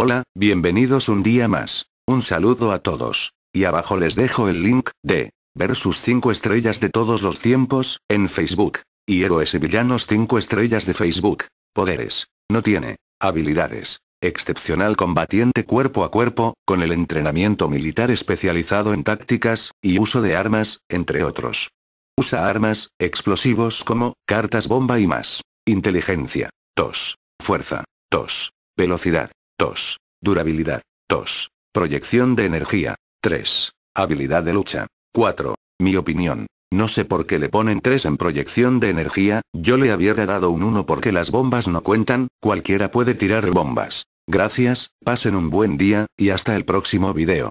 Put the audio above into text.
Hola, bienvenidos un día más. Un saludo a todos. Y abajo les dejo el link de Versus 5 estrellas de todos los tiempos en Facebook. Y héroes y villanos 5 estrellas de Facebook. Poderes. No tiene. Habilidades. Excepcional combatiente cuerpo a cuerpo, con el entrenamiento militar especializado en tácticas, y uso de armas, entre otros. Usa armas, explosivos como, cartas bomba y más. Inteligencia. 2. Fuerza. 2. Velocidad. 2. Durabilidad. 2. Proyección de energía. 3. Habilidad de lucha. 4. Mi opinión. No sé por qué le ponen 3 en proyección de energía, yo le habría dado un 1 porque las bombas no cuentan, cualquiera puede tirar bombas. Gracias, pasen un buen día, y hasta el próximo video.